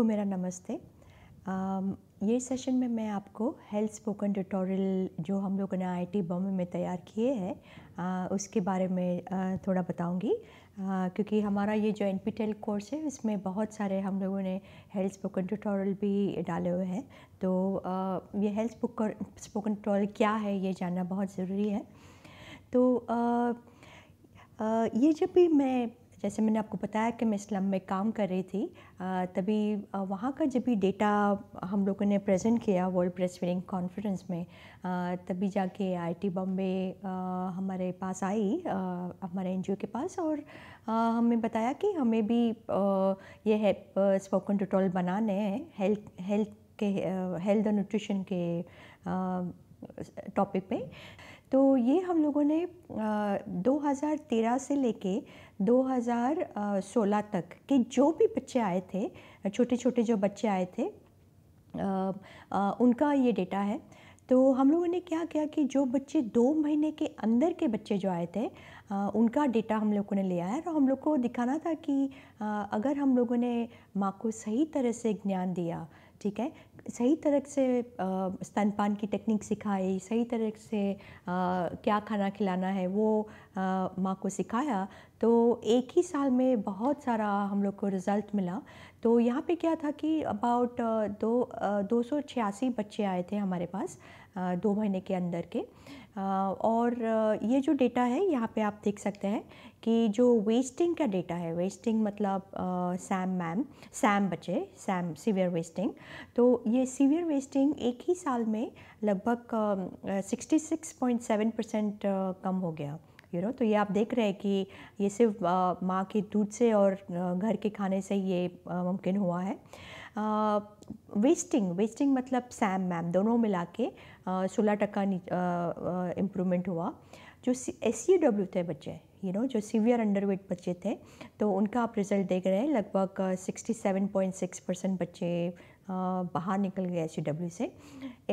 सबको मेरा नमस्ते ये सेशन में मैं आपको हेल्थ स्पोकन ट्यूटोरियल जो हम लोगों ने आईआईटी बॉम्बे में तैयार किए हैं उसके बारे में थोड़ा बताऊंगी क्योंकि हमारा ये जो एन कोर्स है इसमें बहुत सारे हम लोगों ने हेल्थ स्पोकन ट्यूटोरियल भी डाले हुए हैं तो ये हेल्थ स्पोकन ट्यूटोरियल क्या है ये जानना बहुत ज़रूरी है तो ये जब भी मैं जैसे मैंने आपको बताया कि मैं स्लम में काम कर रही थी तभी वहाँ का जब भी डेटा हम लोगों ने प्रेजेंट किया वर्ल्ड प्रेस फीडिंग कॉन्फ्रेंस में तभी जाके आईटी बॉम्बे हमारे पास आई हमारे एनजीओ के पास और हमें बताया कि हमें भी ये है स्पोकन ट्यूटोरियल बनाने हैं हेल्थ हेल्थ के हेल्थ और न्यूट्रिशन के टॉपिक पे तो ये हम लोगों ने 2013 से लेके 2016 तक के जो भी बच्चे आए थे छोटे छोटे जो बच्चे आए थे उनका ये डेटा है तो हम लोगों ने क्या किया कि जो बच्चे दो महीने के अंदर के बच्चे जो आए थे उनका डेटा हम लोगों ने लिया है और हम लोग को दिखाना था कि अगर हम लोगों ने माँ को सही तरह से ज्ञान दिया ठीक है सही तरह से स्तनपान की टेक्निक सिखाई सही तरह से क्या खाना खिलाना है वो माँ को सिखाया तो एक ही साल में बहुत सारा हम लोग को रिज़ल्ट मिला तो यहाँ पे क्या था कि अबाउट दो दो सौ छियासी बच्चे आए थे हमारे पास दो महीने के अंदर के और ये जो डेटा है यहाँ पे आप देख सकते हैं कि जो वेस्टिंग का डेटा है वेस्टिंग मतलब सैम मैम सैम बचे सैम सीवियर वेस्टिंग तो ये सीवियर वेस्टिंग एक ही साल में लगभग sixty six point seven percent कम हो गया यू you नो know, तो ये आप देख रहे हैं कि ये सिर्फ माँ के दूध से और घर के खाने से ये मुमकिन हुआ है वेस्टिंग वेस्टिंग मतलब सैम मैम दोनों मिला के सोलह टका इम्प्रूवमेंट हुआ जो एस सी डब्ल्यू थे बच्चे यू नो जो सीवियर अंडरवेट बच्चे थे तो उनका आप रिज़ल्ट देख रहे हैं लगभग sixty seven point six percent बच्चे बाहर निकल गए एस सी डब्ल्यू से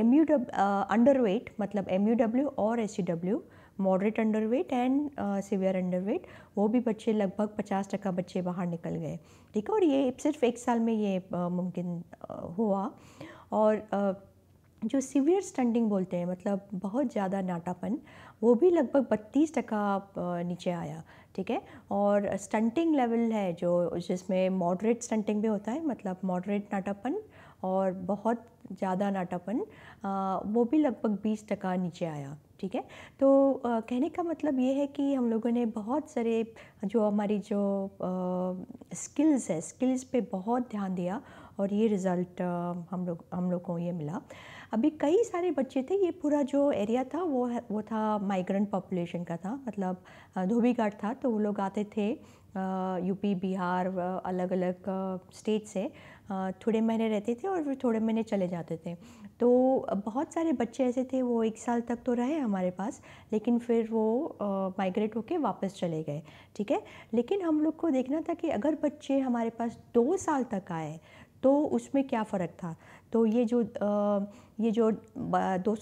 एम यू डब्ल्यू अंडरवेट मतलब एम यू डब्ल्यू और S C W moderate underweight and severe underweight वो भी बच्चे लगभग पचास टका बच्चे बाहर निकल गए ठीक है और ये सिर्फ एक साल में ये मुमकिन हुआ और जो सीवियर स्टंडिंग बोलते हैं मतलब बहुत ज़्यादा नाटापन वो भी लगभग बत्तीस टका नीचे आया ठीक है और स्टंटिंग लेवल है जो जिसमें मॉडरेट स्टंटिंग भी होता है मतलब मॉडरेट नाटापन और बहुत ज़्यादा नाटापन वो भी लगभग बीस टका नीचे आया ठीक है तो आ, कहने का मतलब ये है कि हम लोगों ने बहुत सारे जो हमारी जो आ, स्किल्स है स्किल्स पे बहुत ध्यान दिया और ये रिज़ल्ट हम लोग हम लोग को ये मिला अभी कई सारे बच्चे थे ये पूरा जो एरिया था वो वो था माइग्रेंट पॉपुलेशन का था मतलब धोबी घाट था तो वो लोग आते थे यूपी बिहार अलग अलग स्टेट से थोड़े महीने रहते थे और फिर थोड़े महीने चले जाते थे तो बहुत सारे बच्चे ऐसे थे वो एक साल तक तो रहे हमारे पास लेकिन फिर वो माइग्रेट होके वापस चले गए ठीक है लेकिन हम लोग को देखना था कि अगर बच्चे हमारे पास दो साल तक आए तो उसमें क्या फ़र्क था तो ये जो ये जो दो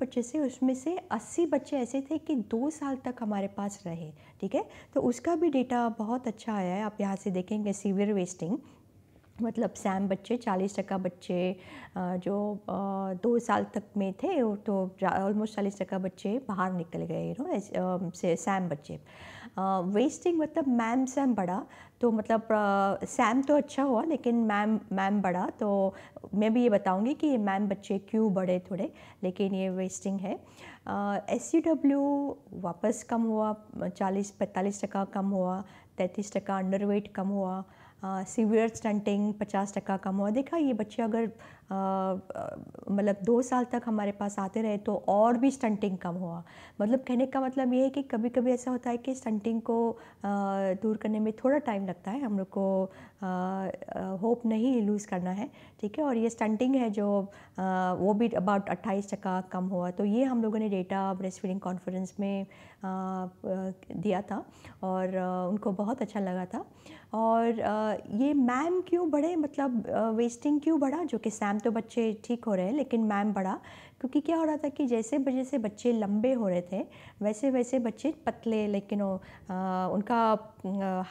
बच्चे से उसमें से 80 बच्चे ऐसे थे कि दो साल तक हमारे पास रहे ठीक है तो उसका भी डेटा बहुत अच्छा आया है आप यहाँ से देखेंगे सीवियर वेस्टिंग मतलब सैम बच्चे चालीस टका बच्चे जो दो साल तक में थे तो ऑलमोस्ट चालीस टका बच्चे बाहर निकल गए यू नो से सैम बच्चे वेस्टिंग मतलब मैम सैम बड़ा तो मतलब सैम तो अच्छा हुआ लेकिन मैम मैम बड़ा तो मैं भी ये बताऊंगी कि मैम बच्चे क्यों बड़े थोड़े लेकिन ये वेस्टिंग है एस सी डब्ल्यू वापस कम हुआ चालीस पैंतालीस टका कम हुआ तैंतीस टका अंडरवेट कम हुआ सीवियर स्टंटिंग पचास टका कम हुआ देखा ये बच्चे अगर मतलब दो साल तक हमारे पास आते रहे तो और भी स्टंटिंग कम हुआ मतलब कहने का मतलब ये है कि कभी कभी ऐसा होता है कि स्टंटिंग को दूर करने में थोड़ा टाइम लगता है हम लोग को होप नहीं लूज़ करना है ठीक है और ये स्टंटिंग है जो आ, वो भी अबाउट अट्ठाईस टका कम हुआ तो ये हम लोगों ने डेटा ब्रेस्ट फीडिंग कॉन्फ्रेंस में आ, दिया था और आ, उनको बहुत अच्छा लगा था और ये मैम क्यों बढ़े मतलब वेस्टिंग क्यों बढ़ा जो कि सैम मैम तो बच्चे ठीक हो रहे हैं लेकिन मैम बड़ा क्योंकि क्या हो रहा था कि जैसे जैसे बच्चे लंबे हो रहे थे वैसे वैसे बच्चे पतले लेकिन उनका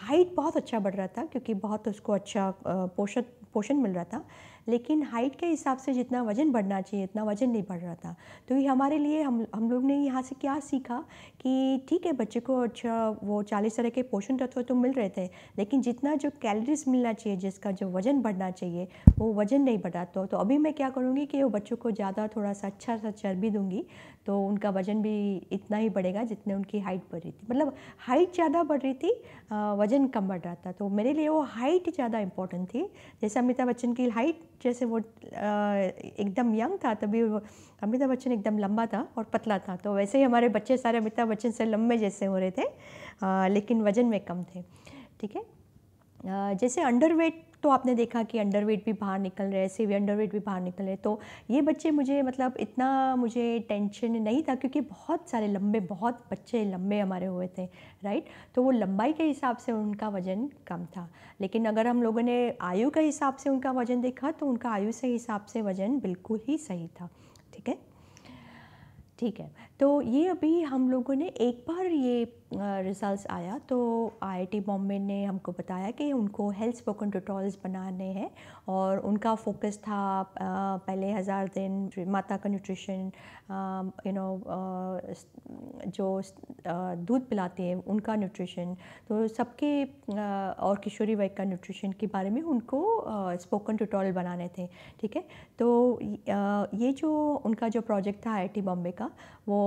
हाइट बहुत अच्छा बढ़ रहा था क्योंकि बहुत उसको अच्छा पोषण पोषण मिल रहा था लेकिन हाइट के हिसाब से जितना वज़न बढ़ना चाहिए इतना वज़न नहीं बढ़ रहा था तो ये हमारे लिए हम हम लोग ने यहाँ से क्या सीखा कि ठीक है बच्चे को अच्छा वो चालीस तरह के पोषण तत्व तो मिल रहे थे लेकिन जितना जो कैलोरीज मिलना चाहिए जिसका जो वज़न बढ़ना चाहिए वो वज़न नहीं बढ़ा तो, तो अभी मैं क्या करूँगी कि वो बच्चों को ज़्यादा थोड़ा सा अच्छा सा चर्बी दूँगी तो उनका वज़न भी इतना ही बढ़ेगा जितने उनकी हाइट बढ़ रही थी मतलब हाइट ज़्यादा बढ़ रही थी वज़न कम बढ़ रहा था तो मेरे लिए वो हाइट ज़्यादा इंपॉर्टेंट थी जैसे अमिताभ बच्चन की हाइट जैसे वो एकदम यंग था तभी अमिताभ बच्चन एकदम लंबा था और पतला था तो वैसे ही हमारे बच्चे सारे अमिताभ बच्चन से लंबे जैसे हो रहे थे लेकिन वज़न में कम थे ठीक है जैसे अंडरवेट तो आपने देखा कि अंडरवेट भी बाहर निकल रहे सेवी अंडरवेट भी बाहर निकल रहे तो ये बच्चे मुझे मतलब इतना मुझे टेंशन नहीं था क्योंकि बहुत सारे लंबे बहुत बच्चे लंबे हमारे हुए थे राइट तो वो लंबाई के हिसाब से उनका वज़न कम था लेकिन अगर हम लोगों ने आयु के हिसाब से उनका वज़न देखा तो उनका आयु से हिसाब से वज़न बिल्कुल ही सही था ठीक है ठीक है तो ये अभी हम लोगों ने एक बार ये रिज़ल्ट आया तो आईआईटी बॉम्बे ने हमको बताया कि उनको हेल्थ स्पोकन ट्यूटोरियल्स बनाने हैं और उनका फोकस था पहले हज़ार दिन माता का न्यूट्रिशन यू नो जो दूध पिलाते हैं उनका न्यूट्रिशन तो सबके और किशोरी वर्ग का न्यूट्रिशन के बारे में उनको स्पोकन ट्यूटोरियल बनाने थे ठीक है तो ये जो उनका जो प्रोजेक्ट था आई बॉम्बे का वो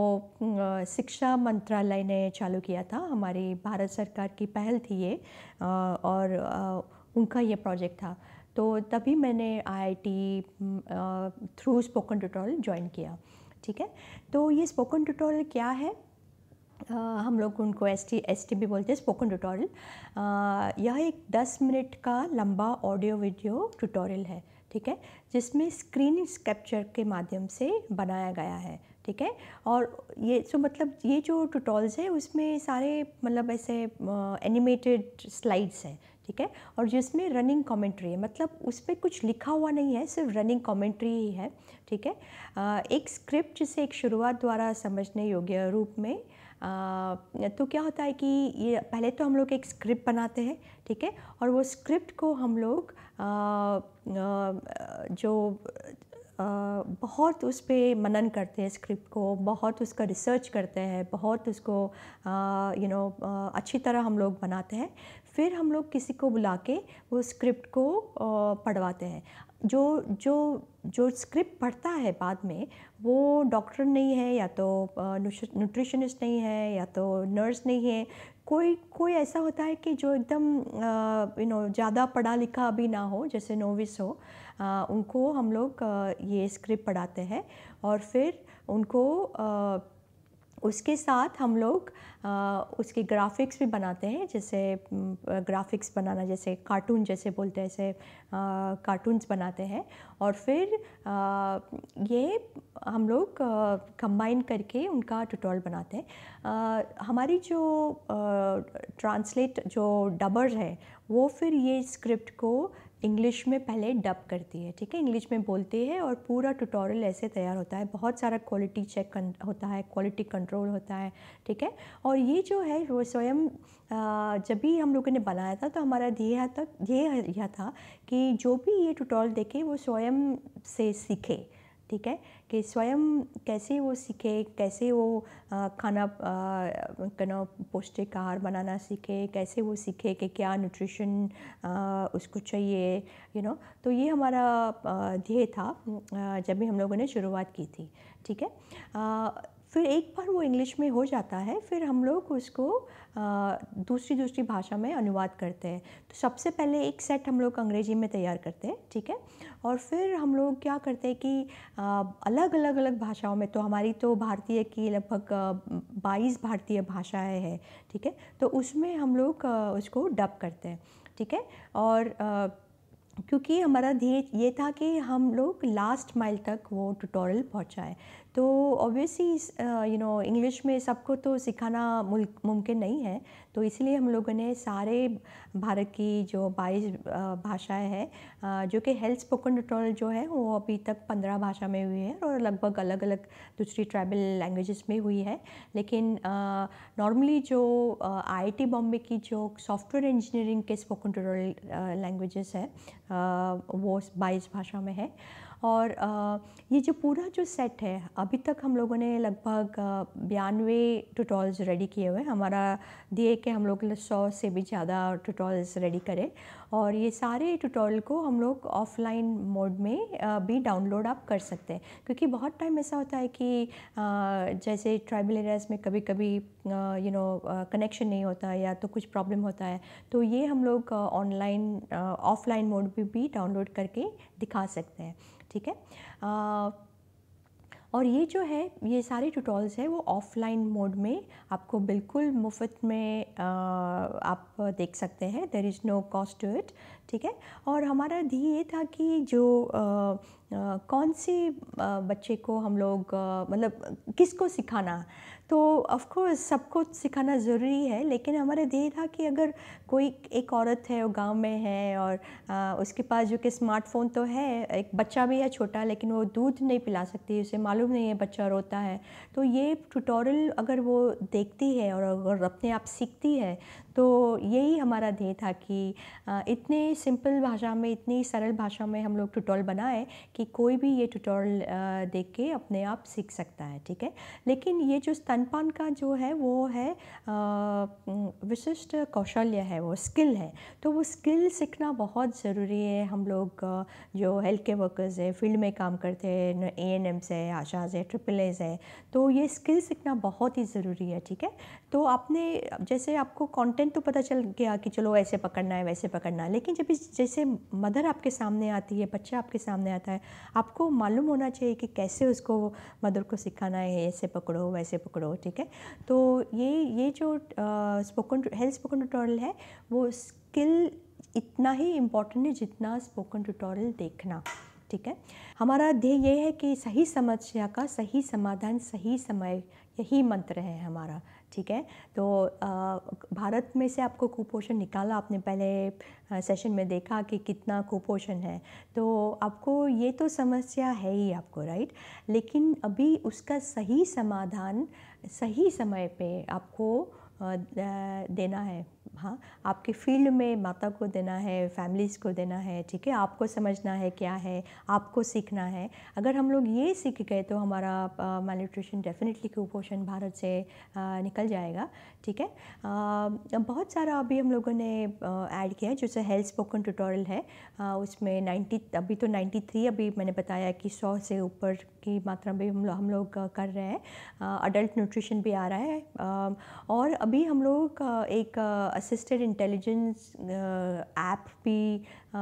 शिक्षा मंत्रालय ने चालू किया किया था हमारे भारत सरकार की पहल थी ये और उनका ये प्रोजेक्ट था तो तभी मैंने IIT through spoken tutorial join किया ठीक है तो ये स्पोकन ट्यूटोरियल क्या है Uh, हम लोग उनको एस टी एस टी भी बोलते हैं स्पोकन ट्यूटोरियल यह एक दस मिनट का लंबा ऑडियो वीडियो ट्यूटोरियल है ठीक है जिसमें स्क्रीन कैप्चर के माध्यम से बनाया गया है ठीक है और ये सो मतलब ये जो टूटॉल्स है उसमें सारे मतलब ऐसे एनिमेटेड स्लाइड्स हैं ठीक है और जिसमें रनिंग कमेंट्री है मतलब उस पर कुछ लिखा हुआ नहीं है सिर्फ रनिंग कमेंट्री ही है ठीक है एक स्क्रिप्ट जिसे एक शुरुआत द्वारा समझने योग्य रूप में आ, तो क्या होता है कि ये पहले तो हम लोग एक स्क्रिप्ट बनाते हैं ठीक है और वो स्क्रिप्ट को हम लोग आ, आ, जो बहुत उस पर मनन करते हैं स्क्रिप्ट को बहुत उसका रिसर्च करते हैं बहुत उसको यू नो अच्छी तरह हम लोग बनाते हैं फिर हम लोग किसी को बुला के वो स्क्रिप्ट को पढ़वाते हैं जो जो जो स्क्रिप्ट पढ़ता है बाद में वो डॉक्टर नहीं है या तो न्यूट्रिशनिस्ट नहीं है या तो नर्स नहीं है कोई कोई ऐसा होता है कि जो एकदम यू नो ज़्यादा पढ़ा लिखा अभी ना हो जैसे नोविस हो आ, उनको हम लोग ये स्क्रिप्ट पढ़ाते हैं और फिर उनको आ, उसके साथ हम लोग उसके ग्राफिक्स भी बनाते हैं जैसे ग्राफिक्स बनाना जैसे कार्टून जैसे बोलते हैं ऐसे कार्टून्स बनाते हैं और फिर ये हम लोग कंबाइन करके उनका ट्यूटोरियल बनाते हैं हमारी जो ट्रांसलेट जो डबर है वो फिर ये स्क्रिप्ट को इंग्लिश में पहले डब करती है ठीक है इंग्लिश में बोलती है और पूरा ट्यूटोरियल ऐसे तैयार होता है बहुत सारा क्वालिटी चेक होता है क्वालिटी कंट्रोल होता है ठीक है और ये जो है वो स्वयं जब भी हम लोगों ने बनाया था तो हमारा ध्येय तक ध्येय यह था कि जो भी ये ट्यूटोरियल देखे वो स्वयं से सीखे ठीक है कि स्वयं कैसे वो सीखे कैसे वो खाना कनो पौष्टिक आहार बनाना सीखे कैसे वो सीखे कि क्या न्यूट्रिशन उसको चाहिए यू नो तो ये हमारा ध्येय था जब भी हम लोगों ने शुरुआत की थी ठीक है फिर एक बार वो इंग्लिश में हो जाता है फिर हम लोग उसको दूसरी दूसरी भाषा में अनुवाद करते हैं तो सबसे पहले एक सेट हम लोग अंग्रेजी में तैयार करते हैं ठीक है और फिर हम लोग क्या करते हैं कि अलग अलग अलग भाषाओं में तो हमारी तो भारतीय की लगभग बाईस भारतीय भाषाएँ हैं ठीक है तो उसमें हम लोग उसको डब करते हैं ठीक है और क्योंकि हमारा ध्येय ये था कि हम लोग लास्ट माइल तक वो ट्यूटोरियल पहुंचाएं तो ऑब्वियसली यू नो इंग्लिश में सबको तो सिखाना मुमकिन नहीं है तो इसलिए हम लोगों ने सारे भारत की जो बाईस भाषाएं हैं जो कि हेल्थ स्पोकन ट्यूटोरियल जो है वो अभी तक पंद्रह भाषा में हुई है और लगभग अलग अलग दूसरी ट्राइबल लैंग्वेजेस में हुई है लेकिन नॉर्मली जो आईआईटी बॉम्बे की जो सॉफ्टवेयर इंजीनियरिंग के स्पोकन ट्यूटोरियल लैंग्वेजेस है वो बाईस भाषा में है और ये जो पूरा जो सेट है अभी तक हम लोगों ने लगभग बयानवे ट्यूटोरियल्स रेडी किए हुए हैं हमारा दिए कि हम लोग सौ से भी ज़्यादा ट्यूटोरियल्स रेडी करें और ये सारे ट्यूटोरियल को हम लोग ऑफलाइन मोड में भी डाउनलोड आप कर सकते हैं क्योंकि बहुत टाइम ऐसा होता है कि जैसे ट्राइबल एरियाज़ में कभी कभी यू नो कनेक्शन नहीं होता या तो कुछ प्रॉब्लम होता है तो ये हम लोग ऑनलाइन ऑफलाइन मोड में भी डाउनलोड करके दिखा सकते हैं ठीक है और ये जो है ये सारे ट्यूटोरियल्स है वो ऑफलाइन मोड में आपको बिल्कुल मुफ्त में आप देख सकते हैं there is no cost to it ठीक है और हमारा धी ये था कि जो आ, आ, कौन से बच्चे को हम लोग मतलब किसको सिखाना तो ऑफ़ सबको सिखाना ज़रूरी है लेकिन हमारा ध्येय था कि अगर कोई एक औरत है वो गांव में है और आ, उसके पास जो कि स्मार्टफ़ोन तो है एक बच्चा भी है छोटा लेकिन वो दूध नहीं पिला सकती उसे मालूम नहीं है बच्चा रोता है तो ये ट्यूटोरियल अगर वो देखती है और अगर अपने आप सीखती है तो यही हमारा ध्येय था कि इतने सिंपल भाषा में इतनी सरल भाषा में हम लोग ट्यूटोरियल बनाए कि कोई भी ये ट्यूटोरियल देख के अपने आप सीख सकता है ठीक है लेकिन ये जो स्तनपान का जो है वो है विशिष्ट कौशल्य है वो स्किल है तो वो स्किल सीखना बहुत ज़रूरी है हम लोग जो हेल्थ के वर्कर्स है फील्ड में काम करते हैं ए एन एम्स है आशाज है ट्रिपल एज है तो ये स्किल सीखना बहुत ही ज़रूरी है ठीक है तो आपने जैसे आपको कॉन्टेक्ट कंटेंट तो पता चल गया कि चलो ऐसे पकड़ना है वैसे पकड़ना है लेकिन जब इस जैसे मदर आपके सामने आती है बच्चा आपके सामने आता है आपको मालूम होना चाहिए कि कैसे उसको मदर को सिखाना है ऐसे पकड़ो वैसे पकड़ो ठीक है तो ये ये जो स्पोकन हेल्थ स्पोकन ट्यूटोरियल है वो स्किल इतना ही इम्पॉर्टेंट है जितना स्पोकन ट्यूटोरियल देखना ठीक है हमारा ध्येय ये है कि सही समस्या का सही समाधान सही समय यही मंत्र है हमारा ठीक है तो भारत में से आपको कुपोषण निकाला आपने पहले सेशन में देखा कि कितना कुपोषण है तो आपको ये तो समस्या है ही आपको राइट लेकिन अभी उसका सही समाधान सही समय पे आपको देना है हाँ आपके फील्ड में माता को देना है फैमिलीज़ को देना है ठीक है आपको समझना है क्या है आपको सीखना है अगर हम लोग ये सीख गए तो हमारा माल डेफिनेटली कुपोषण भारत से आ, निकल जाएगा ठीक है बहुत सारा अभी हम लोगों ने ऐड किया है जैसे हेल्थ स्पोकन ट्यूटोरियल है आ, उसमें नाइन्टी अभी तो नाइन्टी थ्री अभी मैंने बताया कि सौ से ऊपर की मात्रा में हम, हम लोग कर रहे हैं अडल्ट न्यूट्रिशन भी आ रहा है आ, और अभी हम लोग एक असिस्टेड इंटेलिजेंस ऐप भी आ,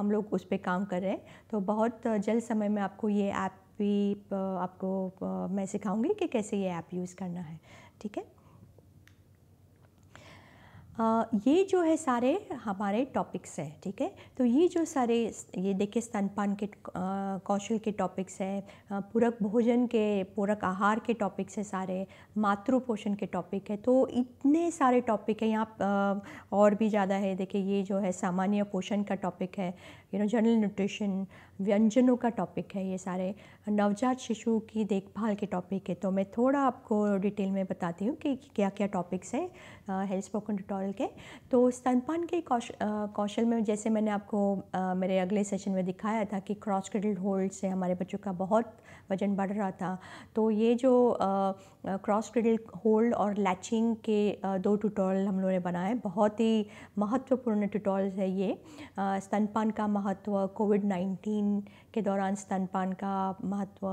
हम लोग उस पर काम कर रहे हैं तो बहुत जल्द समय में आपको ये ऐप भी आपको मैं सिखाऊंगी कि कैसे ये ऐप यूज़ करना है ठीक है ये जो है सारे हमारे टॉपिक्स हैं ठीक है तो ये जो सारे ये देखिए स्तनपान के कौशल के टॉपिक्स हैं पूरक भोजन के पूरक आहार के टॉपिक्स हैं सारे मातृ पोषण के टॉपिक है तो इतने सारे टॉपिक हैं यहाँ और भी ज़्यादा है देखिए ये जो है सामान्य पोषण का टॉपिक है यू नो जनरल न्यूट्रिशन व्यंजनों का टॉपिक है ये सारे नवजात शिशु की देखभाल के टॉपिक है तो मैं थोड़ा आपको डिटेल में बताती हूँ कि क्या क्या टॉपिक्स हैं हेल्थ स्पोकन ट्यूटोरियल के तो स्तनपान के कौश कौशल में जैसे मैंने आपको आ, मेरे अगले सेशन में दिखाया था कि क्रॉस क्रिडल होल्ड से हमारे बच्चों का बहुत वजन बढ़ रहा था तो ये जो क्रॉस क्रिडल होल्ड और लैचिंग के आ, दो ट्यूटोरियल हम लोगों ने बनाए बहुत ही महत्वपूर्ण ट्यूटोरियल है ये स्तनपान का महत्व कोविड नाइन्टीन के दौरान स्तनपान का महत्व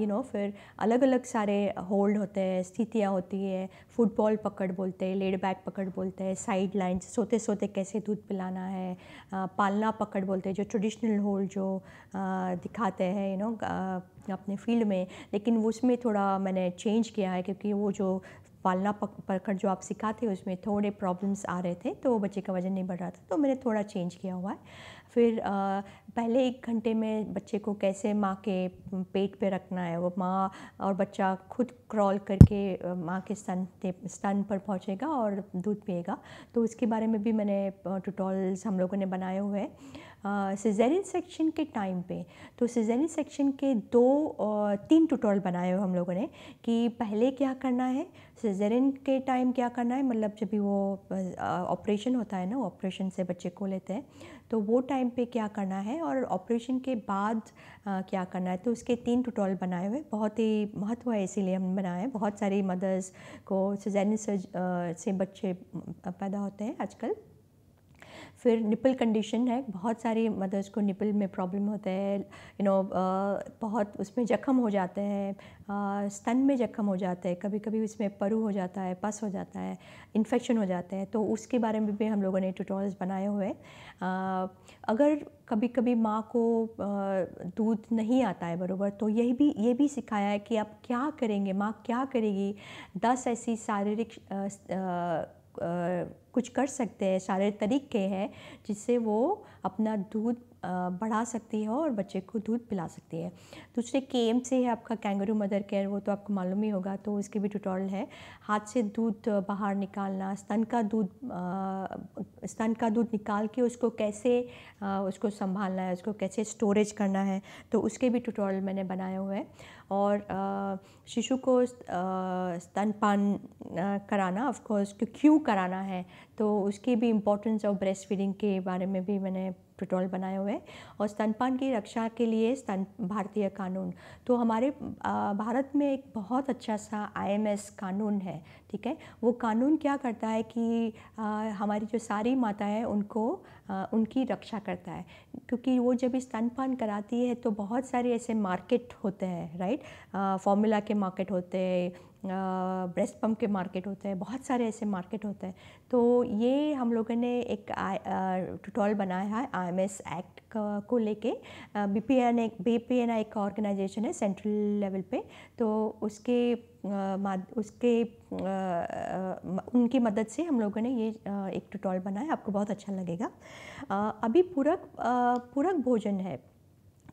यू नो फिर अलग अलग सारे होल्ड होते हैं स्थितियाँ होती है फुटबॉल पकड़ बोलते हैं लेड बैक पकड़ बोलते हैं साइड लाइन्स सोते सोते कैसे दूध पिलाना है आ, पालना पकड़ बोलते हैं जो ट्रेडिशनल होल्ड जो आ, दिखाते हैं यू नो अपने फील्ड में लेकिन उसमें थोड़ा मैंने चेंज किया है क्योंकि वो जो पालना पक, पकड़ जो आप सिखाते हैं उसमें थोड़े प्रॉब्लम्स आ रहे थे तो बच्चे का वज़न नहीं बढ़ रहा था तो मैंने थोड़ा चेंज किया हुआ है फिर पहले एक घंटे में बच्चे को कैसे माँ के पेट पे रखना है वो माँ और बच्चा खुद क्रॉल करके माँ के स्तन स्तन पर पहुँचेगा और दूध पिएगा तो उसके बारे में भी मैंने ट्यूटोरियल्स हम लोगों ने बनाए हुए हैं सिजेरिन सेक्शन के टाइम पे तो सिजेरिन सेक्शन के दो आ, तीन ट्यूटोरियल बनाए हुए हम लोगों ने कि पहले क्या करना है सिजेरिन के टाइम क्या करना है मतलब जब भी वो ऑपरेशन होता है ना ऑपरेशन से बच्चे को लेते हैं तो वो टाइम पे क्या करना है और ऑपरेशन के बाद आ, क्या करना है तो उसके तीन ट्यूटोरियल बनाए हुए बहुत ही महत्व है इसीलिए हम बनाए हैं बहुत सारी मदर्स को सिजेरिन से, से बच्चे पैदा होते हैं आजकल फिर निपल कंडीशन है बहुत सारी मदर्स को निपल में प्रॉब्लम होता है यू नो बहुत उसमें जख्म हो जाते हैं स्तन में जख्म हो जाते हैं कभी कभी उसमें परू हो जाता है पस हो जाता है इन्फेक्शन हो जाता है तो उसके बारे में भी हम लोगों ने ट्यूटोरियल्स बनाए हुए अगर कभी कभी माँ को दूध नहीं आता है बरोबर तो यही भी ये भी सिखाया है कि आप क्या करेंगे माँ क्या करेगी दस ऐसी शारीरिक कुछ कर सकते हैं सारे तरीके हैं जिससे वो अपना दूध बढ़ा सकती है और बच्चे को दूध पिला सकती है दूसरे के एम से है आपका कैंगरू मदर केयर वो तो आपको मालूम ही होगा तो उसके भी ट्यूटोरियल है हाथ से दूध बाहर निकालना स्तन का दूध स्तन का दूध निकाल के उसको कैसे आ, उसको संभालना है उसको कैसे स्टोरेज करना है तो उसके भी ट्यूटोरियल मैंने बनाए हुए हैं और शिशु को स्तनपान कराना ऑफकोर्स क्यों कराना है तो उसकी भी इम्पोर्टेंस और ब्रेस्ट फीडिंग के बारे में भी मैंने पेट्रोल बनाए हुए हैं और स्तनपान की रक्षा के लिए स्तन भारतीय कानून तो हमारे भारत में एक बहुत अच्छा सा आईएमएस कानून है ठीक है वो कानून क्या करता है कि आ, हमारी जो सारी माता है उनको आ, उनकी रक्षा करता है क्योंकि वो जब स्तनपान कराती है तो बहुत सारे ऐसे मार्केट होते हैं राइट फॉर्मूला के मार्केट होते हैं ब्रेस्ट पंप के मार्केट होते हैं बहुत सारे ऐसे मार्केट होते हैं तो ये हम लोगों ने एक ट्यूटोरियल बनाया है एस एक्ट को लेके एन एक बीपीएन एक ऑर्गेनाइजेशन है सेंट्रल लेवल पे तो उसके उसके उनकी मदद से हम लोगों ने ये एक ट्यूटोरियल बनाया आपको बहुत अच्छा लगेगा अभी पूरक पूरक भोजन है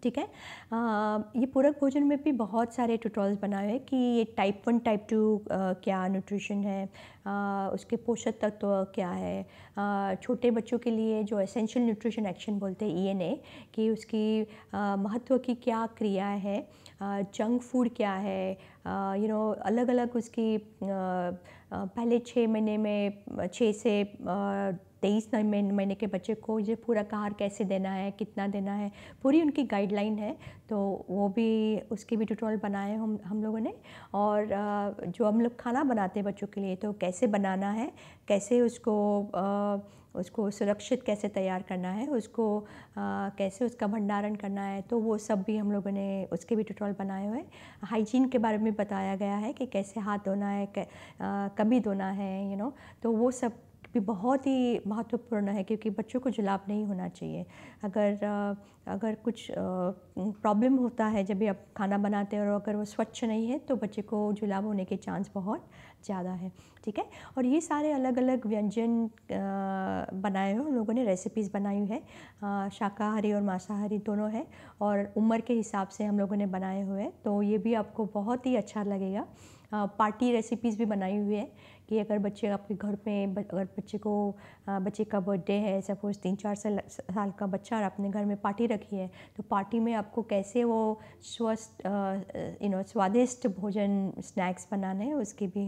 ठीक है आ, ये पूरक भोजन में भी बहुत सारे ट्यूटोरियल्स बनाए हैं कि ये टाइप वन टाइप टू क्या न्यूट्रिशन है आ, उसके पोषक तत्व तो क्या है आ, छोटे बच्चों के लिए जो एसेंशियल न्यूट्रिशन एक्शन बोलते हैं ईएनए e कि उसकी महत्व की क्या क्रिया है जंक फूड क्या है यू नो अलग अलग उसकी पहले छः महीने में छः से तेईस महीने के बच्चे को ये पूरा कार कैसे देना है कितना देना है पूरी उनकी गाइडलाइन है तो वो भी उसके भी ट्यूटोरियल बनाए हम हम लोगों ने और जो हम लोग खाना बनाते हैं बच्चों के लिए तो कैसे बनाना है कैसे उसको उसको सुरक्षित कैसे तैयार करना है उसको कैसे उसका भंडारण करना है तो वो सब भी हम लोगों ने उसके भी ट्यूटोरियल बनाए हुए हाइजीन के बारे में बताया गया है कि कैसे हाथ धोना है कभी धोना है यू नो तो वो सब भी बहुत ही महत्वपूर्ण है क्योंकि बच्चों को जुलाब नहीं होना चाहिए अगर अगर कुछ प्रॉब्लम होता है जब भी आप खाना बनाते हैं और अगर वो स्वच्छ नहीं है तो बच्चे को जुलाब होने के चांस बहुत ज़्यादा है ठीक है और ये सारे अलग अलग व्यंजन बनाए हुए उन लोगों ने रेसिपीज़ बनाई है शाकाहारी और मांसाहारी दोनों है और उम्र के हिसाब से हम लोगों ने बनाए हुए हैं तो ये भी आपको बहुत ही अच्छा लगेगा पार्टी रेसिपीज़ भी बनाई हुई है कि अगर बच्चे आपके घर में अगर बच्चे को बच्चे का बर्थडे है सपोज़ तीन चार साल साल का बच्चा और आपने घर में पार्टी रखी है तो पार्टी में आपको कैसे वो स्वस्थ यू नो स्वादिष्ट भोजन स्नैक्स बनाने हैं उसकी भी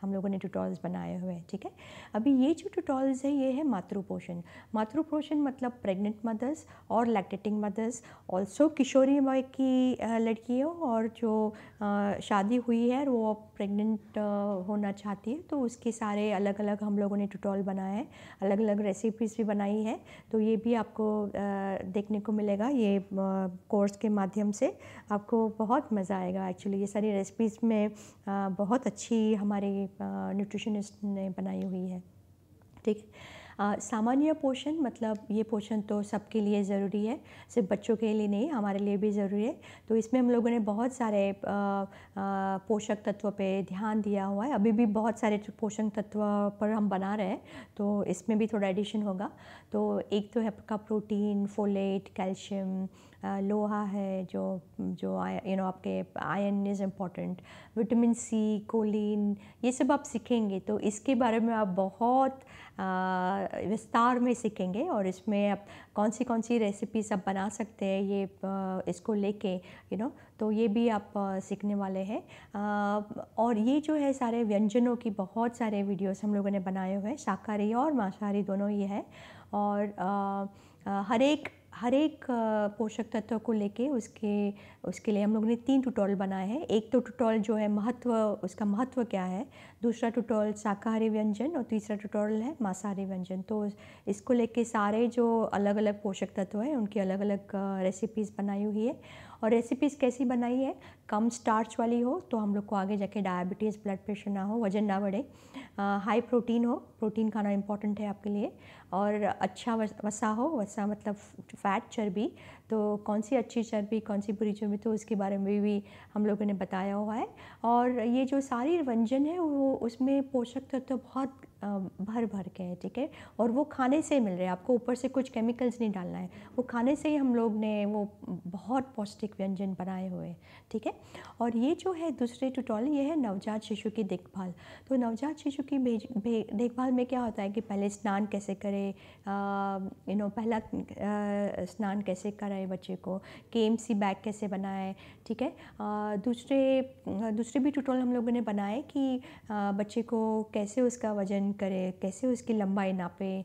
हम लोगों ने ट्यूटोरियल्स बनाए हुए हैं ठीक है अभी ये जो ट्यूटोरियल्स है ये है मातृपोषण मातृपोषण मतलब प्रेग्नेंट मदर्स और लैक्टेटिंग मदर्स ऑल्सो किशोरी की लड़कियों और जो शादी हुई है वो प्रेग्नेंट होना चाहती है तो उसके सारे अलग अलग हम लोगों ने ट्यूटोरियल बनाए हैं अलग अलग रेसिपीज़ भी बनाई है तो ये भी आपको देखने को मिलेगा ये कोर्स के माध्यम से आपको बहुत मज़ा आएगा एक्चुअली ये सारी रेसिपीज़ में बहुत अच्छी हमारे न्यूट्रिशनिस्ट ने बनाई हुई है ठीक सामान्य पोषण मतलब ये पोषण तो सबके लिए ज़रूरी है सिर्फ बच्चों के लिए नहीं हमारे लिए भी ज़रूरी है तो इसमें हम लोगों ने बहुत सारे पोषक तत्वों पे ध्यान दिया हुआ है अभी भी बहुत सारे पोषक तत्व पर हम बना रहे हैं तो इसमें भी थोड़ा एडिशन होगा तो एक तो है आपका प्रोटीन फोलेट कैल्शियम लोहा है जो जो यू नो आपके iron is important vitamin C choline ये सब आप सीखेंगे तो इसके बारे में आप बहुत विस्तार में सीखेंगे और इसमें आप कौन सी कौन सी रेसिपीज आप बना सकते हैं ये इसको लेके यू नो तो ये भी आप सीखने वाले हैं और ये जो है सारे व्यंजनों की बहुत सारे वीडियोस हम लोगों ने बनाए हुए हैं शाकाहारी और मांसाहारी दोनों ही है और हर एक हर एक पोषक तत्व को लेके उसके उसके लिए हम लोग ने तीन ट्यूटोरियल बनाए हैं एक तो ट्यूटोरियल जो है महत्व उसका महत्व क्या है दूसरा ट्यूटोरियल शाकाहारी व्यंजन और तीसरा ट्यूटोरियल है मांसाहारी व्यंजन तो इसको लेके सारे जो अलग अलग पोषक तत्व हैं उनकी अलग अलग रेसिपीज़ बनाई हुई है और रेसिपीज़ कैसी बनाई है कम स्टार्च वाली हो तो हम लोग को आगे जाके डायबिटीज़ ब्लड प्रेशर ना हो वजन ना बढ़े हाई प्रोटीन हो प्रोटीन खाना इम्पॉर्टेंट है आपके लिए और अच्छा वसा हो वसा मतलब फैट चर्बी तो कौन सी अच्छी चर्बी कौन सी बुरी चर्बी तो उसके बारे में भी हम लोगों ने बताया हुआ है और ये जो सारी व्यंजन है वो उसमें पोषक तत्व तो बहुत भर भर के हैं ठीक है और वो खाने से मिल रहे हैं आपको ऊपर से कुछ केमिकल्स नहीं डालना है वो खाने से ही हम लोग ने वो बहुत पौष्टिक व्यंजन बनाए हुए हैं ठीक है और ये जो है दूसरे ट्यूटोरियल ये है नवजात शिशु की देखभाल तो नवजात शिशु की देखभाल में क्या होता है कि पहले स्नान कैसे करें यू नो पहला आ, स्नान कैसे कराएं बच्चे को के सी बैग कैसे बनाएं ठीक है दूसरे दूसरे भी ट्यूटोरियल हम लोगों ने बनाए कि आ, बच्चे को कैसे उसका वजन करें कैसे उसकी लंबाई नापें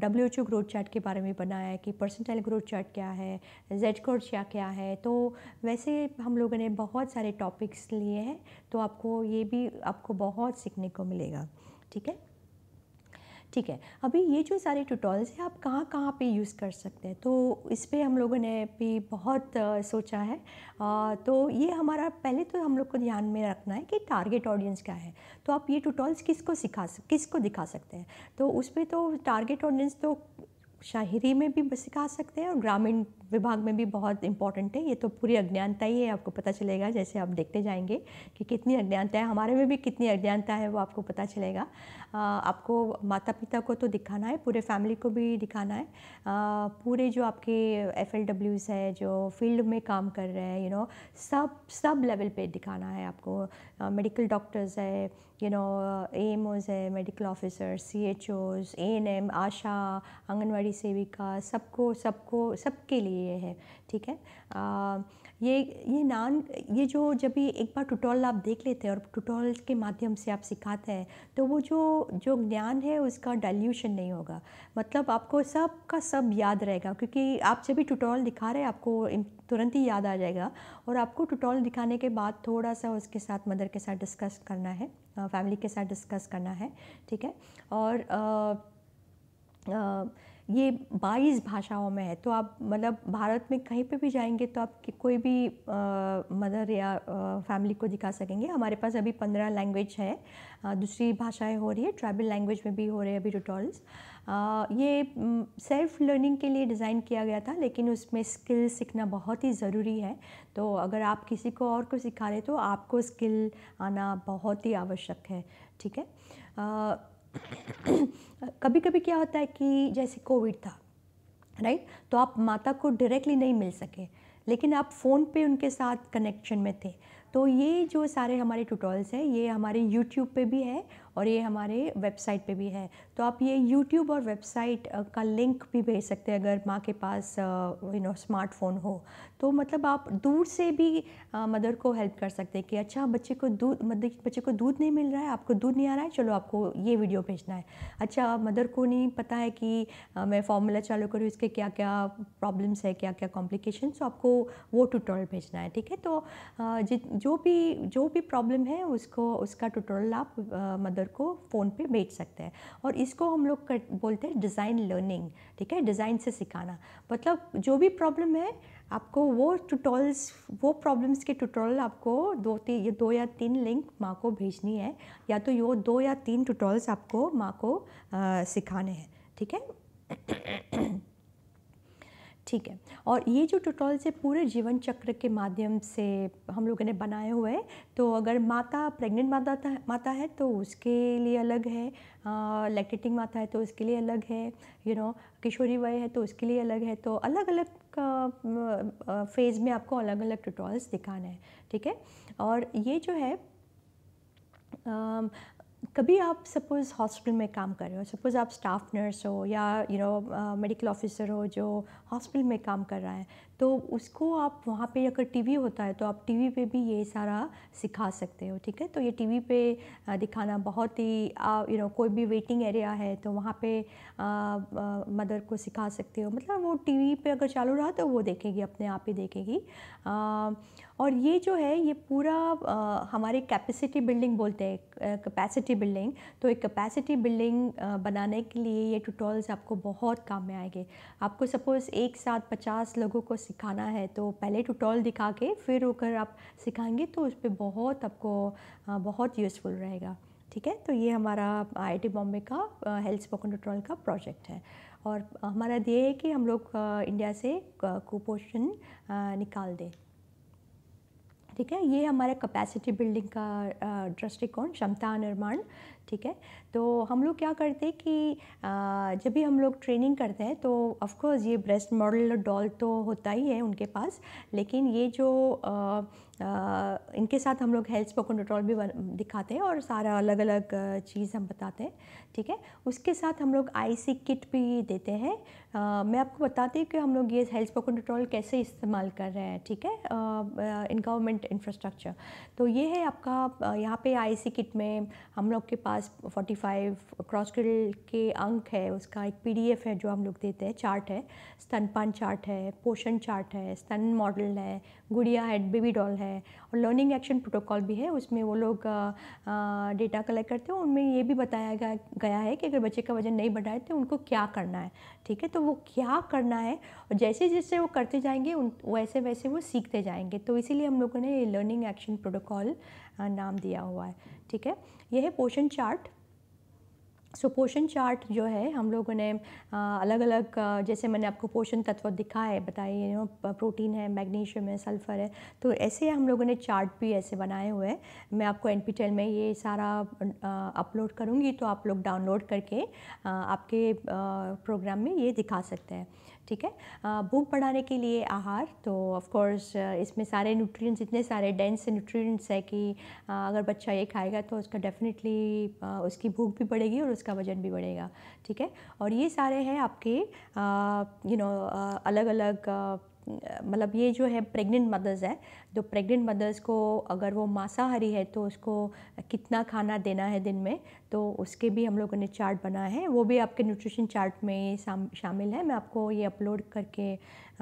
W H O growth chart के बारे में बनाया कि पर्सनटाइल ग्रोथ चार्ट क्या है जेड कोर्ट क्या क्या है तो वैसे हम लोग लोगों ने बहुत सारे टॉपिक्स लिए हैं तो आपको ये भी आपको बहुत सीखने को मिलेगा ठीक है ठीक है अभी ये जो सारे ट्यूटोरियल्स हैं आप कहाँ कहाँ पे यूज़ कर सकते हैं तो इस पर हम लोगों ने भी बहुत सोचा है आ, तो ये हमारा पहले तो हम लोग को ध्यान में रखना है कि टारगेट ऑडियंस क्या है तो आप ये ट्यूटोरियल्स किसको सिखा किसको दिखा सकते हैं तो उस पर तो टारगेट ऑडियंस तो शाहिरी में भी सिखा सकते हैं और ग्रामीण विभाग में भी बहुत इंपॉर्टेंट है ये तो पूरी अज्ञानता ही है आपको पता चलेगा जैसे आप देखते जाएंगे कि कितनी अज्ञानता है हमारे में भी कितनी अज्ञानता है वो आपको पता चलेगा आ, आपको माता पिता को तो दिखाना है पूरे फैमिली को भी दिखाना है आ, पूरे जो आपके एफ एल है जो फील्ड में काम कर रहे हैं यू नो सब सब लेवल पर दिखाना है आपको मेडिकल डॉक्टर्स है यू नो एम ओज है medical officer C H Os N M ASHA anganwadi सेविका सबको सबको सबके लिए है ठीक है ये ये नान ये जो जब भी एक बार टुटोल आप देख लेते हैं और टुटोल के माध्यम से आप सिखाते हैं तो वो जो जो ज्ञान है उसका डाइल्यूशन नहीं होगा मतलब आपको सब का सब याद रहेगा क्योंकि आप जब भी टुटोल दिखा रहे हैं आपको तुरंत ही याद आ जाएगा और आपको टुटोल दिखाने के बाद थोड़ा सा उसके साथ मदर के साथ डिस्कस करना है फैमिली के साथ डिस्कस करना है ठीक है और आ, आ, ये 22 भाषाओं में है तो आप मतलब भारत में कहीं पे भी जाएंगे तो आप कोई भी मदर या फैमिली को दिखा सकेंगे हमारे पास अभी 15 लैंग्वेज है आ, दूसरी भाषाएं हो रही है ट्राइबल लैंग्वेज में भी हो रहे हैं अभी ट्यूटोरियल्स ये सेल्फ लर्निंग के लिए डिज़ाइन किया गया था लेकिन उसमें स्किल सीखना बहुत ही ज़रूरी है तो अगर आप किसी को और को सिखा रहे तो आपको स्किल आना बहुत ही आवश्यक है ठीक है कभी कभी क्या होता है कि जैसे कोविड था राइट तो आप माता को डायरेक्टली नहीं मिल सके लेकिन आप फ़ोन पे उनके साथ कनेक्शन में थे तो ये जो सारे हमारे ट्यूटोरियल्स हैं ये हमारे यूट्यूब पे भी है और ये हमारे वेबसाइट पे भी है तो आप ये यूट्यूब और वेबसाइट का लिंक भी भेज सकते हैं अगर माँ के पास यू नो स्मार्टफोन हो तो मतलब आप दूर से भी मदर को हेल्प कर सकते हैं कि अच्छा बच्चे को दूध मतलब बच्चे को दूध नहीं मिल रहा है आपको दूध नहीं आ रहा है चलो आपको ये वीडियो भेजना है अच्छा मदर को नहीं पता है कि मैं फॉर्मूला चालू करूँ इसके क्या क्या प्रॉब्लम्स है क्या क्या कॉम्प्लिकेशन तो आपको वो ट्यूटोरियल भेजना है ठीक है तो जो भी जो भी प्रॉब्लम है उसको उसका ट्यूटोरियल आप मदर ऑर्डर को फ़ोन पे भेज सकते हैं और इसको हम लोग बोलते हैं डिज़ाइन लर्निंग ठीक है डिज़ाइन से सिखाना मतलब जो भी प्रॉब्लम है आपको वो ट्यूटोरियल्स वो प्रॉब्लम्स के ट्यूटोरियल आपको दो तीन दो या तीन लिंक माँ को भेजनी है या तो यो दो या तीन ट्यूटोरियल्स आपको माँ को आ, सिखाने हैं ठीक है ठीक है और ये जो ट्यूटोरियल्स है पूरे जीवन चक्र के माध्यम से हम लोगों ने बनाए हुए हैं तो अगर माता प्रेग्नेंट माता माता है तो उसके लिए अलग है लैक्टेटिंग माता है तो उसके लिए अलग है यू नो किशोरी वय है तो उसके लिए अलग है तो अलग अलग फेज़ में आपको अलग अलग ट्यूटोरियल्स दिखाना है ठीक है और ये जो है कभी आप सपोज़ हॉस्पिटल में काम कर रहे हो सपोज़ आप स्टाफ नर्स हो या यू नो मेडिकल ऑफिसर हो जो हॉस्पिटल में काम कर रहा है तो उसको आप वहाँ पे अगर टीवी होता है तो आप टीवी पे भी ये सारा सिखा सकते हो ठीक है तो ये टीवी पे दिखाना बहुत ही यू नो कोई भी वेटिंग एरिया है तो वहाँ पे आ, आ, मदर को सिखा सकते हो मतलब वो टीवी पे अगर चालू रहा तो वो देखेगी अपने आप ही देखेगी आ, और ये जो है ये पूरा हमारे कैपेसिटी बिल्डिंग बोलते हैं कैपेसिटी बिल्डिंग तो एक कैपेसिटी बिल्डिंग बनाने के लिए ये ट्यूटोरियल्स आपको बहुत काम में आएंगे आपको सपोज़ एक साथ पचास लोगों को सिखाना है तो पहले ट्यूटोरियल दिखा के फिर होकर आप सिखाएंगे तो उस पर बहुत आपको बहुत यूज़फुल रहेगा ठीक है तो ये हमारा आईआईटी बॉम्बे का हेल्थ स्पोकन ट्यूटोरियल का प्रोजेक्ट है और हमारा ध्येय है कि हम लोग इंडिया से कुपोषण निकाल दें ठीक है ये हमारा कैपेसिटी बिल्डिंग का दृष्टिकोण क्षमता निर्माण ठीक है तो हम लोग क्या करते हैं कि जब भी हम लोग ट्रेनिंग करते हैं तो ऑफ़ ये ब्रेस्ट मॉडल डॉल तो होता ही है उनके पास लेकिन ये जो आ, आ, इनके साथ हम लोग हेल्थ स्पोकन डॉल भी दिखाते हैं और सारा अलग अलग चीज़ हम बताते हैं ठीक है उसके साथ हम लोग आईसी किट भी देते हैं मैं आपको बताती हूँ कि हम लोग ये हेल्थ स्पोकन ट्यूटोरियल कैसे इस्तेमाल कर रहे हैं ठीक है गवर्नमेंट इंफ्रास्ट्रक्चर तो ये है आपका यहाँ पर आई किट में हम लोग के पास पास 45 क्रॉस क्रिल के अंक है उसका एक पीडीएफ है जो हम लोग देते हैं चार्ट है स्तनपान चार्ट है पोषण चार्ट है स्तन मॉडल है गुड़िया है बेबी डॉल है और लर्निंग एक्शन प्रोटोकॉल भी है उसमें वो लोग डेटा कलेक्ट करते हैं उनमें ये भी बताया गया है कि अगर बच्चे का वजन नहीं बढ़ाए तो उनको क्या करना है ठीक है तो वो क्या करना है और जैसे जैसे वो करते जाएंगे उन वैसे वैसे वो सीखते जाएंगे तो इसीलिए हम लोगों ने लर्निंग एक्शन प्रोटोकॉल नाम दिया हुआ है ठीक है यह है पोषण चार्ट सो पोषण चार्ट जो है हम लोगों ने अलग अलग जैसे मैंने आपको पोषण तत्व दिखा है बताए यू नो प्रोटीन है मैग्नीशियम है सल्फ़र है तो ऐसे हम लोगों ने चार्ट भी ऐसे बनाए हुए हैं मैं आपको एन में ये सारा अपलोड करूँगी तो आप लोग डाउनलोड करके आपके प्रोग्राम में ये दिखा सकते हैं ठीक है भूख बढ़ाने के लिए आहार तो ऑफकोर्स इसमें सारे न्यूट्रिएंट्स इतने सारे डेंस न्यूट्रिएंट्स है कि अगर बच्चा ये खाएगा तो उसका डेफिनेटली उसकी भूख भी बढ़ेगी और उसका वज़न भी बढ़ेगा ठीक है और ये सारे हैं आपके यू नो अलग अलग मतलब ये जो है प्रेग्नेंट मदर्स है तो प्रेग्नेंट मदर्स को अगर वो मांसाहारी है तो उसको कितना खाना देना है दिन में तो उसके भी हम लोगों ने चार्ट बनाया है वो भी आपके न्यूट्रिशन चार्ट में शामिल है मैं आपको ये अपलोड करके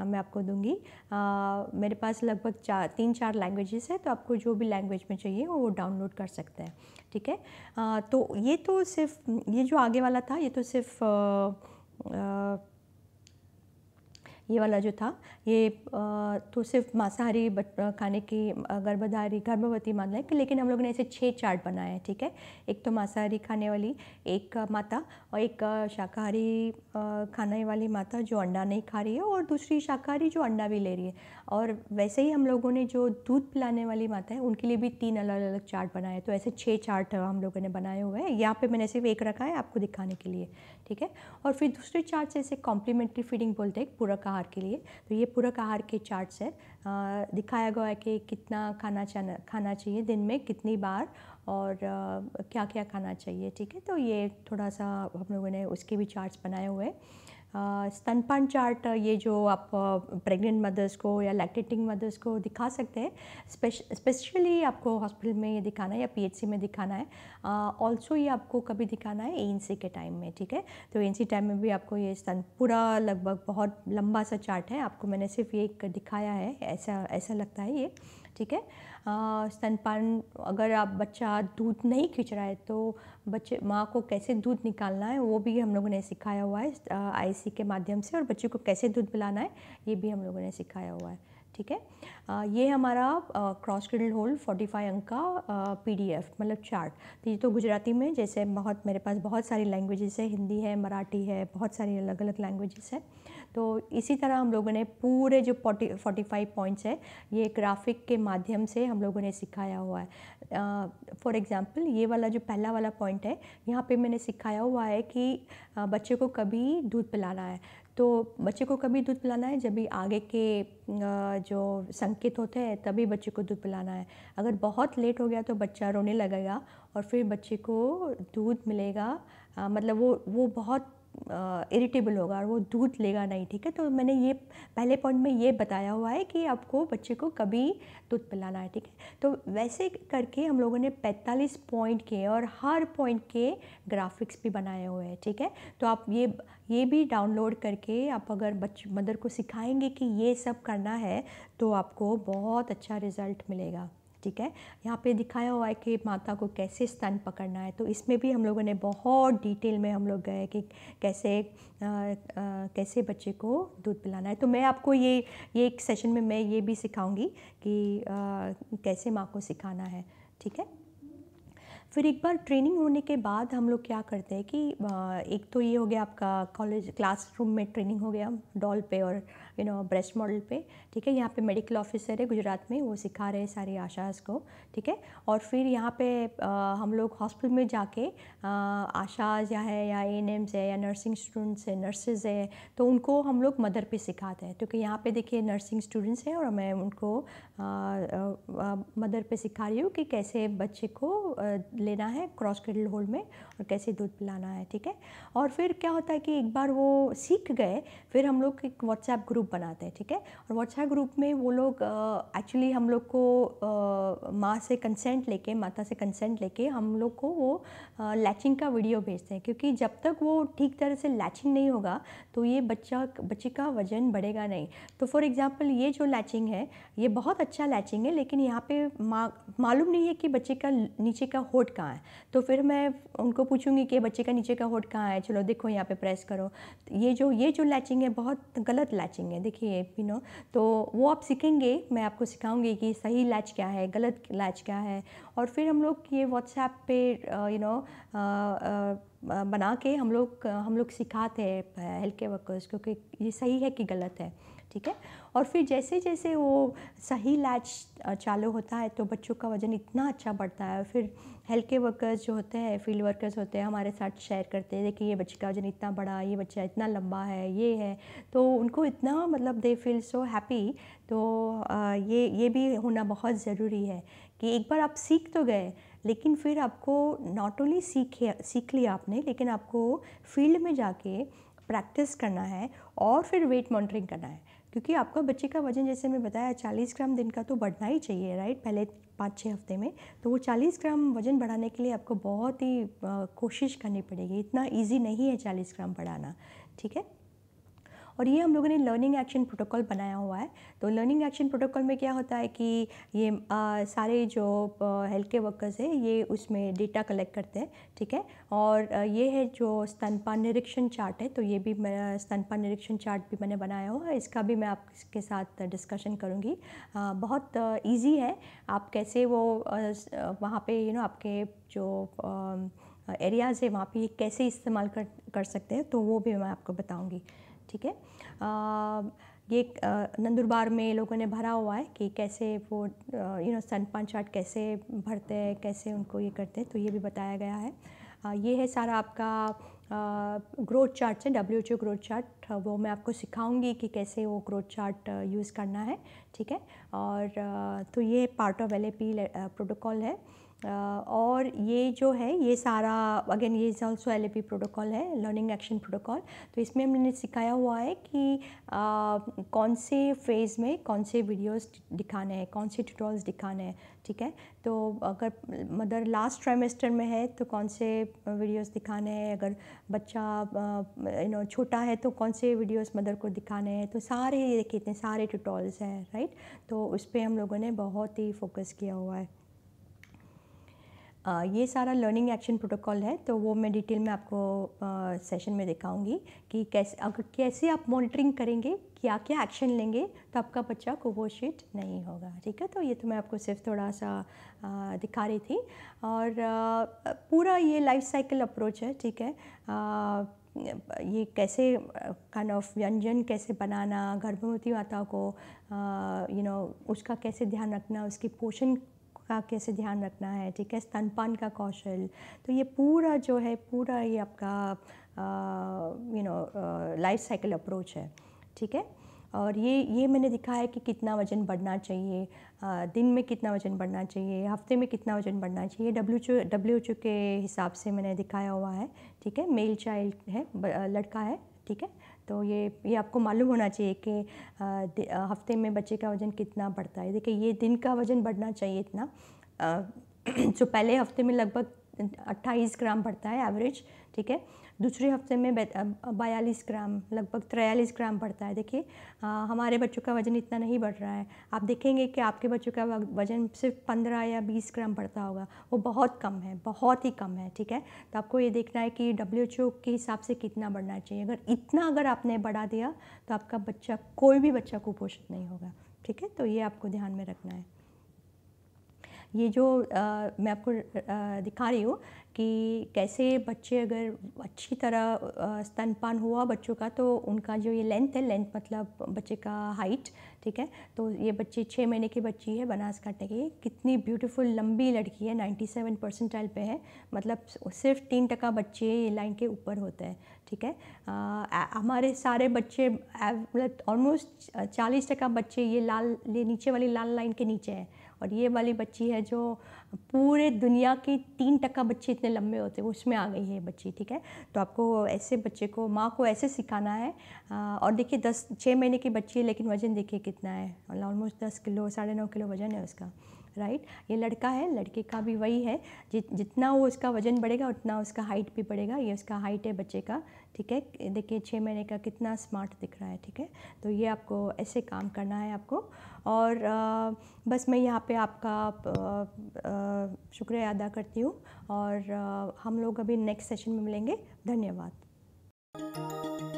मैं आपको दूंगी आ, मेरे पास लगभग चार तीन चार लैंग्वेजेस है तो आपको जो भी लैंग्वेज में चाहिए वो डाउनलोड कर सकते हैं ठीक है आ, तो ये तो सिर्फ ये जो आगे वाला था ये तो सिर्फ आ, ये वाला जो था ये तो सिर्फ मांसाहारी खाने की गर्भधारी गर्भवती लें कि लेकिन हम लोगों ने ऐसे छः चार्ट बनाए हैं ठीक है एक तो मांसाहारी खाने वाली एक माता और एक शाकाहारी खाने वाली माता जो अंडा नहीं खा रही है और दूसरी शाकाहारी जो अंडा भी ले रही है और वैसे ही हम लोगों ने जो दूध पिलाने वाली माता है उनके लिए भी तीन अलग अलग चार्ट बनाए तो ऐसे छः चार्ट हम लोगों ने बनाए हुए हैं यहाँ पर मैंने सिर्फ एक रखा है आपको दिखाने के लिए ठीक है और फिर दूसरे से इसे कॉम्प्लीमेंट्री फीडिंग बोलते हैं पूरक आहार के लिए तो ये पूरक आहार के चार्ट है दिखाया गया है कि कितना खाना चाना खाना चाहिए दिन में कितनी बार और क्या क्या खाना चाहिए ठीक है तो ये थोड़ा सा हम लोगों ने उसके भी चार्ट बनाए हुए हैं स्तनपान चार्ट ये जो आप प्रेग्नेंट मदर्स को या लैक्टेटिंग मदर्स को दिखा सकते हैं स्पेशली आपको हॉस्पिटल में ये दिखाना है या पीएचसी में दिखाना है ऑल्सो ये आपको कभी दिखाना है ए के टाइम में ठीक है तो एनसी टाइम में भी आपको ये स्तन पूरा लगभग बहुत लंबा सा चार्ट है आपको मैंने सिर्फ ये एक दिखाया है ऐसा ऐसा लगता है ये ठीक है स्तनपान अगर आप बच्चा दूध नहीं खींच रहा है तो बच्चे माँ को कैसे दूध निकालना है वो भी हम लोगों ने सिखाया हुआ है आई के, के माध्यम से और बच्चे को कैसे दूध पिलाना है ये भी हम लोगों ने सिखाया हुआ है ठीक है ये हमारा cross cradle hold forty five अंक का पीडीएफ मतलब चार्ट तो ये तो गुजराती में जैसे बहुत मेरे पास बहुत सारी लैंग्वेजेस है हिंदी है मराठी है बहुत सारी अलग अलग लैंग्वेजेस है तो इसी तरह हम लोगों ने पूरे जो फोर्टी फोर्टी फाइव पॉइंट्स है ये ग्राफिक के माध्यम से हम लोगों ने सिखाया हुआ है फॉर एग्ज़ाम्पल ये वाला जो पहला वाला पॉइंट है यहाँ पे मैंने सिखाया हुआ है कि बच्चे को कभी दूध पिलाना है तो बच्चे को कभी दूध पिलाना है जब भी आगे के जो संकेत होते हैं तभी बच्चे को दूध पिलाना है अगर बहुत लेट हो गया तो बच्चा रोने लगेगा और फिर बच्चे को दूध मिलेगा मतलब वो वो बहुत इरिटेबल होगा और वो दूध लेगा नहीं ठीक है तो मैंने ये पहले पॉइंट में ये बताया हुआ है कि आपको बच्चे को कभी दूध पिलाना है ठीक है तो वैसे करके हम लोगों ने 45 पॉइंट के और हर पॉइंट के ग्राफिक्स भी बनाए हुए हैं ठीक है तो आप ये ये भी डाउनलोड करके आप अगर बच मदर को सिखाएंगे कि ये सब करना है तो आपको बहुत अच्छा रिज़ल्ट मिलेगा ठीक है यहाँ पे दिखाया हुआ है कि माता को कैसे स्तन पकड़ना है तो इसमें भी हम लोगों ने बहुत डिटेल में हम लोग गए कि कैसे आ, आ, कैसे बच्चे को दूध पिलाना है तो मैं आपको ये ये एक सेशन में मैं ये भी सिखाऊंगी कि आ, कैसे माँ को सिखाना है ठीक है फिर एक बार ट्रेनिंग होने के बाद हम लोग क्या करते हैं कि एक तो ये हो गया आपका कॉलेज क्लासरूम में ट्रेनिंग हो गया डॉल पे और यू नो ब्रेस्ट मॉडल पे ठीक है यहाँ पे मेडिकल ऑफिसर है गुजरात में वो सिखा रहे हैं सारी आशाज को ठीक है और फिर यहाँ पे आ, हम लोग हॉस्पिटल में जाके आशाज या है या ए है या नर्सिंग स्टूडेंट्स है नर्सेज है तो उनको हम लोग मदर पे सिखाते हैं क्योंकि यहाँ पे देखिए नर्सिंग स्टूडेंट्स हैं और मैं उनको आ, आ, मदर पे सिखा रही हूँ कि कैसे बच्चे को लेना है क्रॉस क्रेडल होल में कैसे दूध पिलाना है ठीक है और फिर क्या होता है कि एक बार वो सीख गए फिर हम लोग एक व्हाट्सएप ग्रुप बनाते हैं ठीक है और व्हाट्सएप ग्रुप में वो लोग एक्चुअली हम लोग को माँ से कंसेंट लेके माता से कंसेंट लेके हम लोग को वो लैचिंग का वीडियो भेजते हैं क्योंकि जब तक वो ठीक तरह से लैचिंग नहीं होगा तो ये बच्चा बच्चे का वजन बढ़ेगा नहीं तो फॉर एग्ज़ाम्पल ये जो लैचिंग है ये बहुत अच्छा लैचिंग है लेकिन यहाँ पे मा, मालूम नहीं है कि बच्चे का नीचे का होट कहाँ है तो फिर मैं उनको पूछूंगी कि बच्चे का नीचे का होट कहाँ है चलो देखो यहाँ पे प्रेस करो ये जो ये जो लैचिंग है बहुत गलत लैचिंग है देखिए यू नो तो वो आप सीखेंगे मैं आपको सिखाऊंगी कि सही लैच क्या है गलत लैच क्या है और फिर हम लोग ये व्हाट्सएप पे यू नो बना के हम लोग हम लोग सिखाते हैं हेल्थ केयर वर्कर्स को कि ये सही है कि गलत है ठीक है और फिर जैसे जैसे वो सही लैच चालू होता है तो बच्चों का वज़न इतना अच्छा बढ़ता है फिर हेल्थ के वर्कर्स जो होते हैं फील्ड वर्कर्स होते हैं हमारे साथ शेयर करते हैं देखिए ये बच्चे का वजन इतना बड़ा ये बच्चा इतना लंबा है ये है तो उनको इतना मतलब दे फील सो हैप्पी तो ये ये भी होना बहुत ज़रूरी है कि एक बार आप सीख तो गए लेकिन फिर आपको नॉट ओनली सीखे सीख लिया आपने लेकिन आपको फील्ड में जाके प्रैक्टिस करना है और फिर वेट मॉनिटरिंग करना है क्योंकि आपका बच्चे का वजन जैसे मैं बताया चालीस ग्राम दिन का तो बढ़ना ही चाहिए राइट पहले पाँच छः हफ्ते में तो वो चालीस ग्राम वजन बढ़ाने के लिए आपको बहुत ही कोशिश करनी पड़ेगी इतना ईजी नहीं है चालीस ग्राम बढ़ाना ठीक है और ये हम लोगों ने लर्निंग एक्शन प्रोटोकॉल बनाया हुआ है तो लर्निंग एक्शन प्रोटोकॉल में क्या होता है कि ये आ, सारे जो हेल्थ के वर्कर्स है ये उसमें डेटा कलेक्ट करते हैं ठीक है और ये है जो स्तनपान निरीक्षण चार्ट है तो ये भी मैं स्तनपान निरीक्षण चार्ट भी मैंने बनाया हुआ है इसका भी मैं आपके साथ डिस्कशन करूँगी बहुत ईजी है आप कैसे वो वहाँ पे यू नो आपके जो एरियाज़ है वहाँ पे कैसे इस्तेमाल कर कर सकते हैं तो वो भी मैं आपको बताऊँगी ठीक है ये नंदुरबार में लोगों ने भरा हुआ है कि कैसे वो यू नो सन पान चार्ट कैसे भरते हैं कैसे उनको ये करते हैं तो ये भी बताया गया है ये है सारा आपका ग्रोथ चार्ट है W H O growth chart वो मैं आपको सिखाऊंगी कि कैसे वो ग्रोथ चार्ट यूज़ करना है ठीक है और तो ये पार्ट ऑफ एल प्रोटोकॉल है और ये जो है ये सारा अगेन ये इज़ ऑल्सो एल प्रोटोकॉल है लर्निंग एक्शन प्रोटोकॉल तो इसमें हमने सिखाया हुआ है कि आ, कौन से फेज़ में कौन से वीडियोस दिखाने हैं कौन से ट्यूटोरियल्स दिखाने हैं ठीक है तो अगर मदर लास्ट ट्राइमेस्टर में है तो कौन से वीडियोस दिखाने हैं अगर बच्चा यू नो छोटा है तो कौन से वीडियोस मदर को दिखाने हैं तो सारे ये देखिए इतने सारे ट्यूटोरियल्स हैं राइट तो उस पर हम लोगों ने बहुत ही फोकस किया हुआ है ये सारा लर्निंग एक्शन प्रोटोकॉल है तो वो मैं डिटेल में आपको सेशन में दिखाऊंगी कि कैसे अगर कैसे आप मॉनिटरिंग करेंगे क्या क्या एक्शन लेंगे तो आपका बच्चा कुपोषित नहीं होगा ठीक है तो ये तो मैं आपको सिर्फ थोड़ा सा आ, दिखा रही थी और आ, पूरा ये लाइफ साइकिल अप्रोच है ठीक है आ, ये कैसे काइंड ऑफ व्यंजन कैसे बनाना गर्भवती माता को यू नो उसका कैसे ध्यान रखना उसकी पोषण का कैसे ध्यान रखना है ठीक है स्तनपान का कौशल तो ये पूरा जो है पूरा ये आपका you know life cycle approach है ठीक है और ये ये मैंने दिखा है कि कितना वज़न बढ़ना चाहिए आ, दिन में कितना वज़न बढ़ना चाहिए हफ्ते में कितना वज़न बढ़ना चाहिए डब्ल्यू डब्ल्यू चू के हिसाब से मैंने दिखाया हुआ है ठीक है मेल चाइल्ड है लड़का है ठीक है तो ये ये आपको मालूम होना चाहिए कि हफ्ते में बच्चे का वज़न कितना बढ़ता है देखिए ये दिन का वज़न बढ़ना चाहिए इतना जो पहले हफ्ते में लगभग अट्ठाईस ग्राम बढ़ता है एवरेज ठीक है दूसरे हफ्ते में बयालीस ग्राम लगभग त्रयालीस ग्राम बढ़ता है देखिए हमारे बच्चों का वज़न इतना नहीं बढ़ रहा है आप देखेंगे कि आपके बच्चों का वज़न सिर्फ पंद्रह या बीस ग्राम बढ़ता होगा वो बहुत कम है बहुत ही कम है ठीक है तो आपको ये देखना है कि डब्ल्यू के हिसाब से कितना बढ़ना चाहिए अगर इतना अगर आपने बढ़ा दिया तो आपका बच्चा कोई भी बच्चा कुपोषित नहीं होगा ठीक है तो ये आपको ध्यान में रखना है ये जो आ, मैं आपको आ, दिखा रही हूँ कि कैसे बच्चे अगर अच्छी तरह स्तनपान हुआ बच्चों का तो उनका जो ये लेंथ है लेंथ मतलब बच्चे का हाइट ठीक है तो ये बच्चे छः महीने की बच्ची है बनासकांठा की कितनी ब्यूटीफुल लंबी लड़की है 97 परसेंटाइल पर है मतलब सिर्फ तीन टका बच्चे ये लाइन के ऊपर होते हैं ठीक है हमारे सारे बच्चे मतलब ऑलमोस्ट चालीस टका बच्चे ये लाल ये नीचे वाली लाल लाइन के नीचे हैं और ये वाली बच्ची है जो पूरे दुनिया के तीन टक्का बच्चे इतने लंबे होते हैं उसमें आ गई है बच्ची ठीक है तो आपको ऐसे बच्चे को माँ को ऐसे सिखाना है और देखिए दस छः महीने की बच्ची है लेकिन वज़न देखिए कितना है ऑलमोस्ट दस किलो साढ़े नौ किलो वज़न है उसका राइट ये लड़का है लड़के का भी वही है जि, जितना वो उसका वजन बढ़ेगा उतना उसका हाइट भी बढ़ेगा ये उसका हाइट है बच्चे का ठीक है देखिए छः महीने का कितना स्मार्ट दिख रहा है ठीक है तो ये आपको ऐसे काम करना है आपको और आ, बस मैं यहाँ पे आपका शुक्रिया अदा करती हूँ और आ, हम लोग अभी नेक्स्ट सेशन में मिलेंगे धन्यवाद